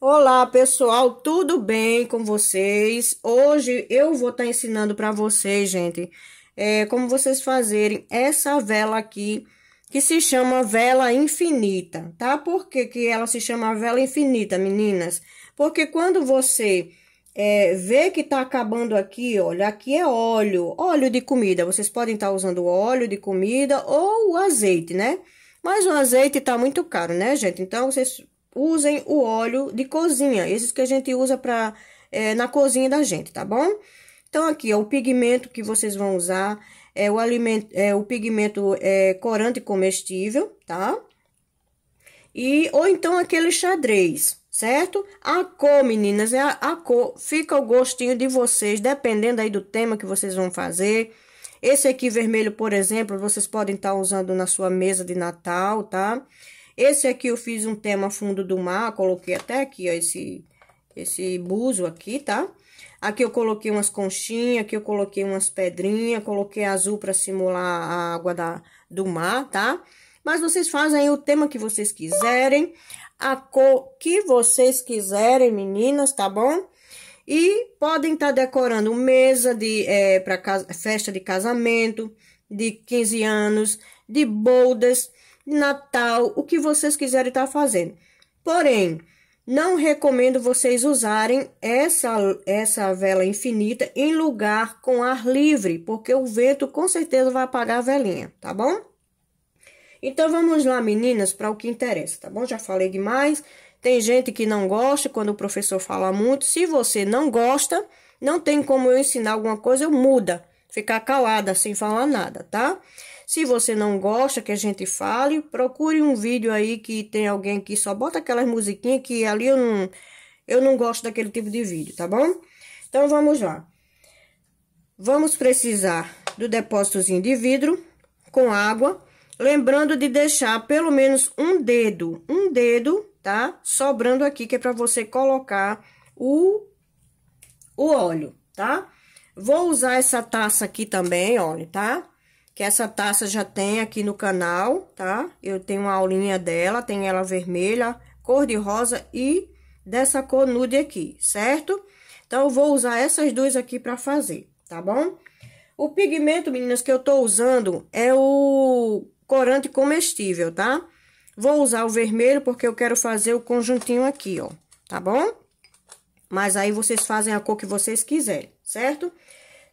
Olá pessoal, tudo bem com vocês? Hoje eu vou estar tá ensinando para vocês, gente, é, como vocês fazerem essa vela aqui, que se chama vela infinita, tá? Por que, que ela se chama vela infinita, meninas? Porque quando você é, vê que tá acabando aqui, olha, aqui é óleo, óleo de comida. Vocês podem estar tá usando óleo de comida ou o azeite, né? Mas o azeite tá muito caro, né, gente? Então, vocês usem o óleo de cozinha, esses que a gente usa pra, é, na cozinha da gente, tá bom? Então, aqui é o pigmento que vocês vão usar, é o, alimento, é, o pigmento é, corante comestível, tá? E, ou então aquele xadrez, certo? A cor, meninas, é a, a cor, fica o gostinho de vocês, dependendo aí do tema que vocês vão fazer, esse aqui vermelho, por exemplo, vocês podem estar tá usando na sua mesa de Natal, tá? Esse aqui eu fiz um tema fundo do mar, coloquei até aqui, ó, esse, esse buzo aqui, tá? Aqui eu coloquei umas conchinhas, aqui eu coloquei umas pedrinhas, coloquei azul pra simular a água da, do mar, tá? Mas vocês fazem o tema que vocês quiserem, a cor que vocês quiserem, meninas, tá bom? E podem estar tá decorando mesa de é, casa festa de casamento, de 15 anos, de boldas, Natal, o que vocês quiserem estar tá fazendo. Porém, não recomendo vocês usarem essa, essa vela infinita em lugar com ar livre, porque o vento com certeza vai apagar a velinha, tá bom? Então vamos lá, meninas, para o que interessa, tá bom? Já falei demais. Tem gente que não gosta quando o professor fala muito. Se você não gosta, não tem como eu ensinar alguma coisa, eu muda ficar calada, sem falar nada, tá? Se você não gosta que a gente fale, procure um vídeo aí que tem alguém que só bota aquelas musiquinhas que ali eu não, eu não gosto daquele tipo de vídeo, tá bom? Então, vamos lá. Vamos precisar do depósitozinho de vidro com água, lembrando de deixar pelo menos um dedo, um dedo, tá? Sobrando aqui, que é pra você colocar o, o óleo, tá? Vou usar essa taça aqui também, olha, tá? Que essa taça já tem aqui no canal, tá? Eu tenho uma aulinha dela, tem ela vermelha, cor de rosa e dessa cor nude aqui, certo? Então, eu vou usar essas duas aqui pra fazer, tá bom? O pigmento, meninas, que eu tô usando é o corante comestível, tá? Vou usar o vermelho porque eu quero fazer o conjuntinho aqui, ó, tá bom? Mas aí vocês fazem a cor que vocês quiserem certo?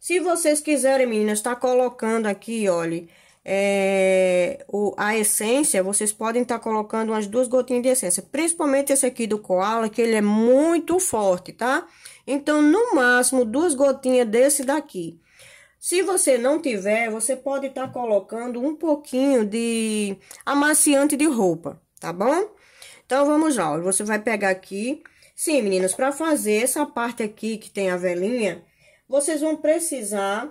Se vocês quiserem, meninas, tá colocando aqui, olha, é, o, a essência, vocês podem estar tá colocando umas duas gotinhas de essência. Principalmente esse aqui do Koala, que ele é muito forte, tá? Então, no máximo, duas gotinhas desse daqui. Se você não tiver, você pode estar tá colocando um pouquinho de amaciante de roupa, tá bom? Então, vamos lá, você vai pegar aqui... Sim, meninas, para fazer essa parte aqui que tem a velinha vocês vão precisar...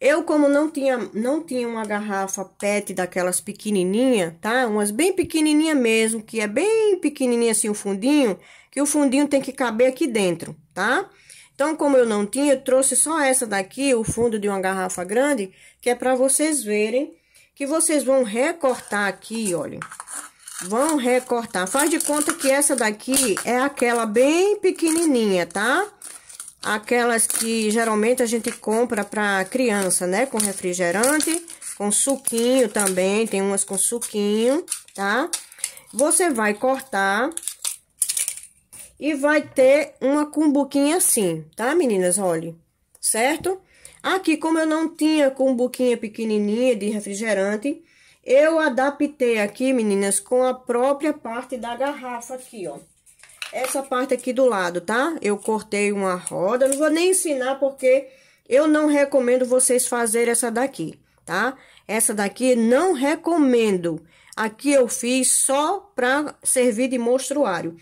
Eu, como não tinha, não tinha uma garrafa PET daquelas pequenininha, tá? Umas bem pequenininha mesmo, que é bem pequenininha assim o fundinho, que o fundinho tem que caber aqui dentro, tá? Então, como eu não tinha, eu trouxe só essa daqui, o fundo de uma garrafa grande, que é para vocês verem que vocês vão recortar aqui, olha. Vão recortar. Faz de conta que essa daqui é aquela bem pequenininha, tá? Tá? aquelas que geralmente a gente compra para criança, né? Com refrigerante, com suquinho também, tem umas com suquinho, tá? Você vai cortar e vai ter uma cumbuquinha assim, tá, meninas? Olha, certo? Aqui, como eu não tinha cumbuquinha pequenininha de refrigerante, eu adaptei aqui, meninas, com a própria parte da garrafa aqui, ó essa parte aqui do lado, tá? Eu cortei uma roda, não vou nem ensinar porque eu não recomendo vocês fazerem essa daqui, tá? Essa daqui não recomendo. Aqui eu fiz só para servir de mostruário.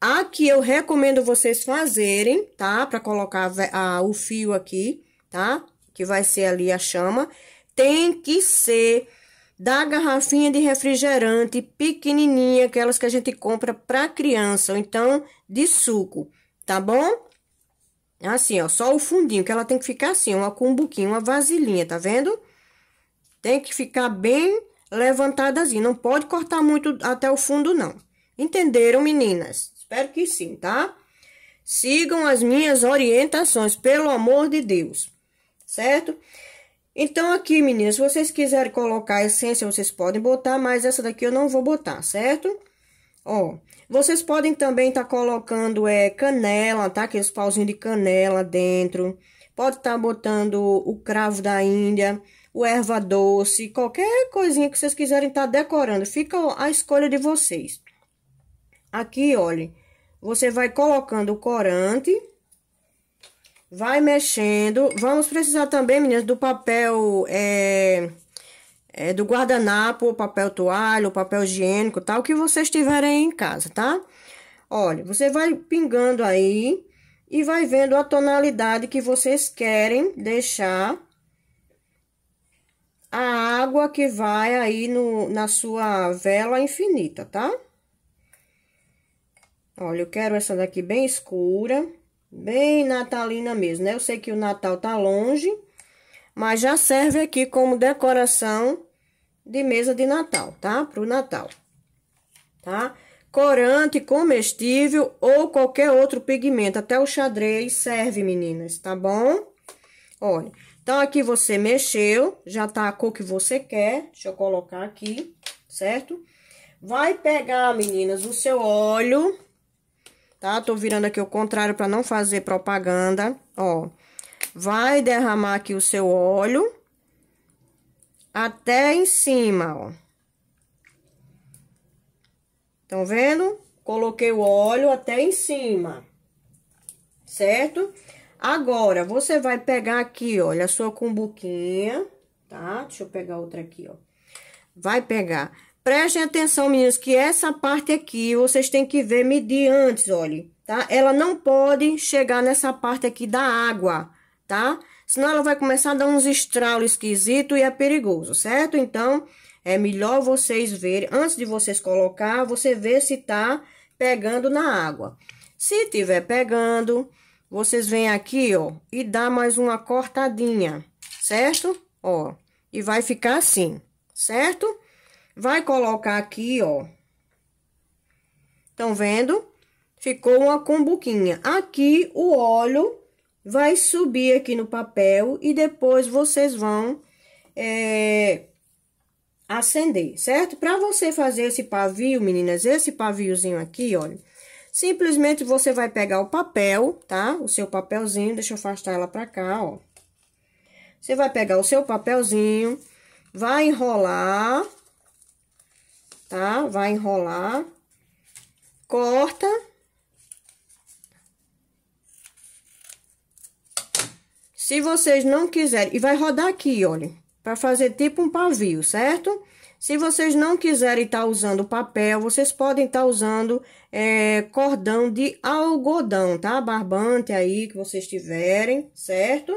Aqui eu recomendo vocês fazerem, tá? Para colocar a, a, o fio aqui, tá? Que vai ser ali a chama. Tem que ser da garrafinha de refrigerante pequenininha, aquelas que a gente compra para criança, ou então de suco, tá bom? Assim, ó, só o fundinho, que ela tem que ficar assim, uma cumbuquinha, uma vasilhinha, tá vendo? Tem que ficar bem levantada assim não pode cortar muito até o fundo, não. Entenderam, meninas? Espero que sim, tá? Sigam as minhas orientações, pelo amor de Deus, certo? Certo? Então, aqui, meninas, se vocês quiserem colocar a essência, vocês podem botar, mas essa daqui eu não vou botar, certo? Ó, vocês podem também estar tá colocando é, canela, tá? Aqueles pauzinhos de canela dentro. Pode estar tá botando o cravo da Índia, o erva doce, qualquer coisinha que vocês quiserem estar tá decorando. Fica a escolha de vocês. Aqui, olha, você vai colocando o corante vai mexendo. Vamos precisar também, meninas, do papel, é, é do guardanapo, papel toalha, papel higiênico, tal, que vocês tiverem em casa, tá? Olha, você vai pingando aí e vai vendo a tonalidade que vocês querem deixar a água que vai aí no, na sua vela infinita, tá? Olha, eu quero essa daqui bem escura bem natalina mesmo, né? Eu sei que o Natal tá longe, mas já serve aqui como decoração de mesa de Natal, tá? Pro Natal, tá? Corante comestível ou qualquer outro pigmento, até o xadrez serve, meninas, tá bom? Olha, então aqui você mexeu, já tá a cor que você quer, deixa eu colocar aqui, certo? Vai pegar, meninas, o seu óleo, tá? Tô virando aqui o contrário para não fazer propaganda, ó. Vai derramar aqui o seu óleo até em cima, ó. Estão vendo? Coloquei o óleo até em cima, certo? Agora, você vai pegar aqui, olha, a sua cumbuquinha, tá? Deixa eu pegar outra aqui, ó. Vai pegar Prestem atenção, meninas, que essa parte aqui vocês têm que ver, medir antes, olhe, tá? Ela não pode chegar nessa parte aqui da água, tá? Senão ela vai começar a dar uns estralos esquisitos e é perigoso, certo? Então, é melhor vocês verem, antes de vocês colocar, você vê se tá pegando na água. Se tiver pegando, vocês vêm aqui, ó, e dá mais uma cortadinha, certo? Ó, e vai ficar assim, certo? Vai colocar aqui, ó. Estão vendo? Ficou uma combuquinha. Aqui, o óleo vai subir aqui no papel e depois vocês vão é, acender, certo? Para você fazer esse pavio, meninas, esse paviozinho aqui, olha, simplesmente você vai pegar o papel, tá? O seu papelzinho, deixa eu afastar ela para cá, ó. Você vai pegar o seu papelzinho, vai enrolar tá? Vai enrolar. Corta. Se vocês não quiserem, e vai rodar aqui, olha, para fazer tipo um pavio, certo? Se vocês não quiserem estar tá usando papel, vocês podem estar tá usando é, cordão de algodão, tá? Barbante aí que vocês tiverem, certo?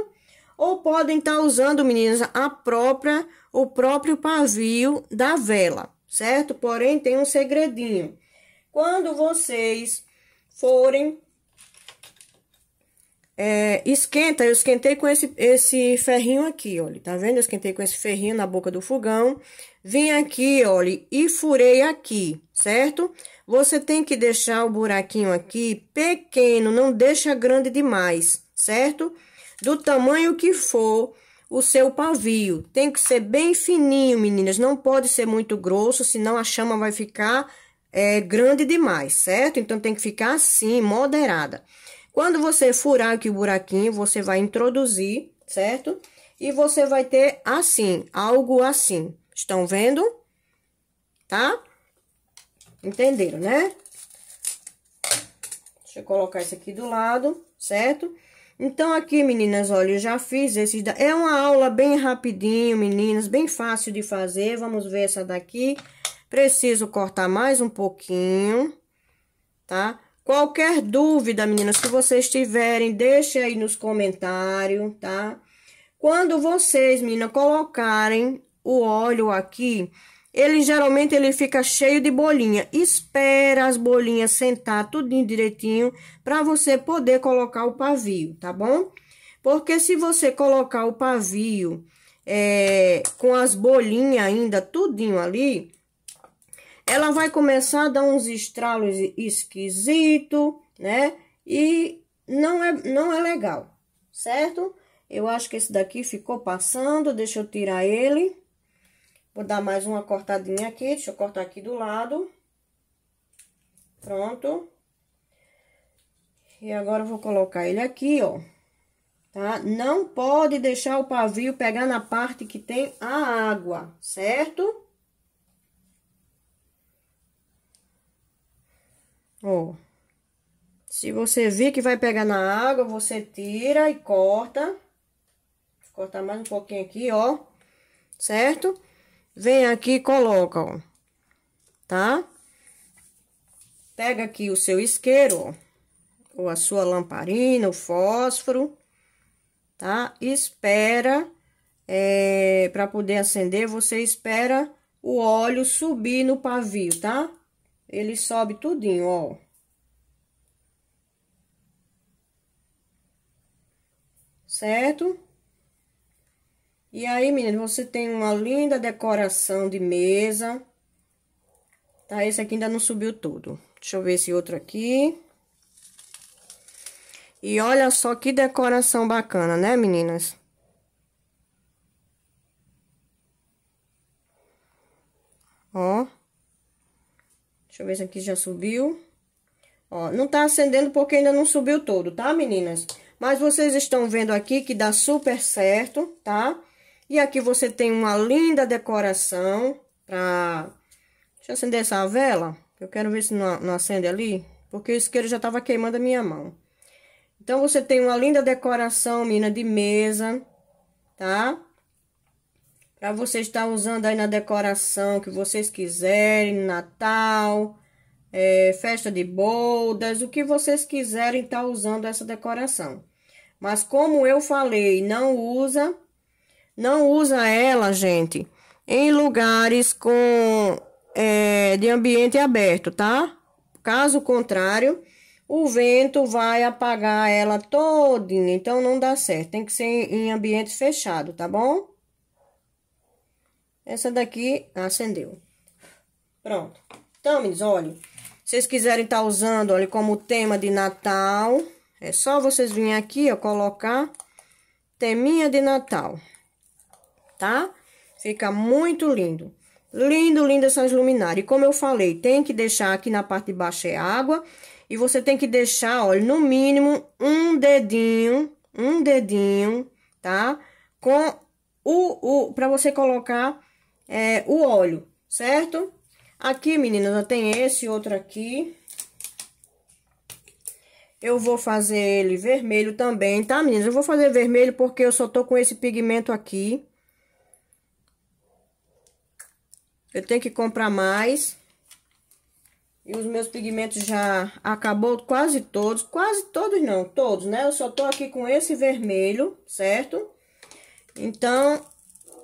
Ou podem estar tá usando, meninas, a própria, o próprio pavio da vela certo? Porém, tem um segredinho. Quando vocês forem... É, esquenta, eu esquentei com esse, esse ferrinho aqui, olha, tá vendo? Eu esquentei com esse ferrinho na boca do fogão. Vim aqui, olha, e furei aqui, certo? Você tem que deixar o buraquinho aqui pequeno, não deixa grande demais, certo? Do tamanho que for o seu pavio. Tem que ser bem fininho, meninas. Não pode ser muito grosso, senão a chama vai ficar é, grande demais, certo? Então, tem que ficar assim, moderada. Quando você furar aqui o buraquinho, você vai introduzir, certo? E você vai ter assim, algo assim. Estão vendo? Tá? Entenderam, né? Deixa eu colocar isso aqui do lado, certo? Certo? Então, aqui, meninas, olha, eu já fiz esses... Da... É uma aula bem rapidinho, meninas, bem fácil de fazer. Vamos ver essa daqui. Preciso cortar mais um pouquinho, tá? Qualquer dúvida, meninas, que vocês tiverem, deixem aí nos comentários, tá? Quando vocês, meninas, colocarem o óleo aqui, ele geralmente ele fica cheio de bolinha. Espera as bolinhas sentar tudinho direitinho para você poder colocar o pavio, tá bom? Porque se você colocar o pavio é, com as bolinhas ainda tudinho ali, ela vai começar a dar uns estralos esquisito, né? E não é, não é legal, certo? Eu acho que esse daqui ficou passando, deixa eu tirar ele. Vou dar mais uma cortadinha aqui, deixa eu cortar aqui do lado. Pronto. E agora eu vou colocar ele aqui, ó. Tá? Não pode deixar o pavio pegar na parte que tem a água, certo? Ó. Se você vir que vai pegar na água, você tira e corta. Vou cortar mais um pouquinho aqui, ó. Certo? vem aqui e coloca, ó, tá? Pega aqui o seu isqueiro, ó, ou a sua lamparina, o fósforo, tá? Espera, é, para poder acender, você espera o óleo subir no pavio, tá? Ele sobe tudinho, ó. Certo? E aí, meninas, você tem uma linda decoração de mesa. Tá, esse aqui ainda não subiu todo. Deixa eu ver esse outro aqui. E olha só que decoração bacana, né, meninas? Ó. Deixa eu ver se aqui já subiu. Ó, não tá acendendo porque ainda não subiu todo, tá, meninas? Mas vocês estão vendo aqui que dá super certo, tá? E aqui você tem uma linda decoração pra... Deixa eu acender essa vela. Eu quero ver se não, não acende ali, porque o isqueiro já estava queimando a minha mão. Então, você tem uma linda decoração, mina, de mesa, tá? Pra você estar usando aí na decoração que vocês quiserem, Natal, é, festa de bodas, o que vocês quiserem estar tá usando essa decoração. Mas como eu falei, não usa não usa ela, gente, em lugares com é, de ambiente aberto, tá? Caso contrário, o vento vai apagar ela todinha, então não dá certo. Tem que ser em ambiente fechado, tá bom? Essa daqui acendeu. Pronto. Então, meninos, olha, se vocês quiserem estar tá usando, olha, como tema de Natal, é só vocês virem aqui, ó, colocar teminha de Natal tá? Fica muito lindo. Lindo, lindo essas luminárias. E como eu falei, tem que deixar aqui na parte de baixo é água. E você tem que deixar, olha, no mínimo um dedinho, um dedinho, tá? Com o, o para você colocar é, o óleo, certo? Aqui, meninas, eu tenho esse outro aqui. Eu vou fazer ele vermelho também, tá, meninas? Eu vou fazer vermelho porque eu só tô com esse pigmento aqui, Eu tenho que comprar mais. E os meus pigmentos já acabou quase todos. Quase todos não, todos, né? Eu só tô aqui com esse vermelho, certo? Então,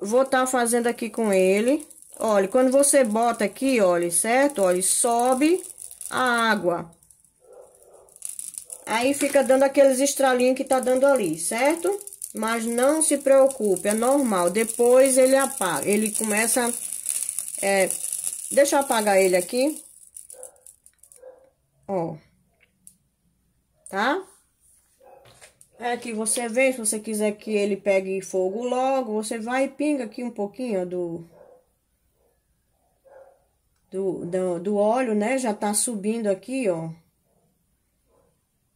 vou estar tá fazendo aqui com ele. Olha, quando você bota aqui, olha, certo? Olha, sobe a água. Aí fica dando aqueles estralinhos que tá dando ali, certo? Mas não se preocupe, é normal. Depois ele apaga, ele começa a é, deixa eu apagar ele aqui. Ó. Tá? É que você vê, se você quiser que ele pegue fogo logo, você vai e pinga aqui um pouquinho do... Do, do, do óleo, né? Já tá subindo aqui, ó.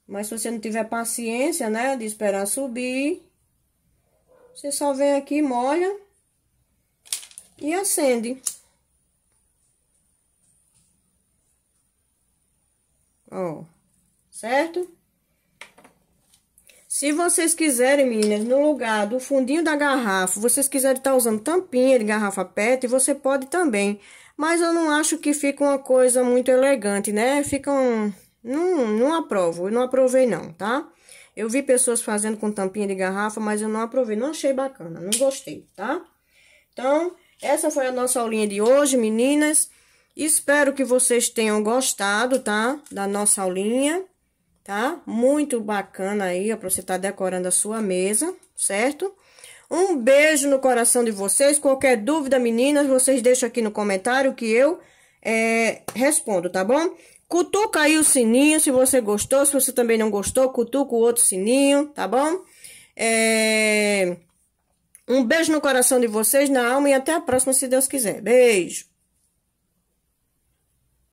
Mas se você não tiver paciência, né? De esperar subir, você só vem aqui, molha e acende. Ó, certo? Se vocês quiserem, meninas, no lugar do fundinho da garrafa, vocês quiserem estar tá usando tampinha de garrafa pet, você pode também. Mas eu não acho que fica uma coisa muito elegante, né? Fica um... Não, não aprovo, eu não aprovei não, tá? Eu vi pessoas fazendo com tampinha de garrafa, mas eu não aprovei, não achei bacana, não gostei, tá? Então, essa foi a nossa aulinha de hoje, meninas. Espero que vocês tenham gostado, tá? Da nossa aulinha, tá? Muito bacana aí, ó, pra você estar tá decorando a sua mesa, certo? Um beijo no coração de vocês. Qualquer dúvida, meninas, vocês deixam aqui no comentário que eu é, respondo, tá bom? Cutuca aí o sininho se você gostou. Se você também não gostou, cutuca o outro sininho, tá bom? É... Um beijo no coração de vocês, na alma e até a próxima, se Deus quiser. Beijo!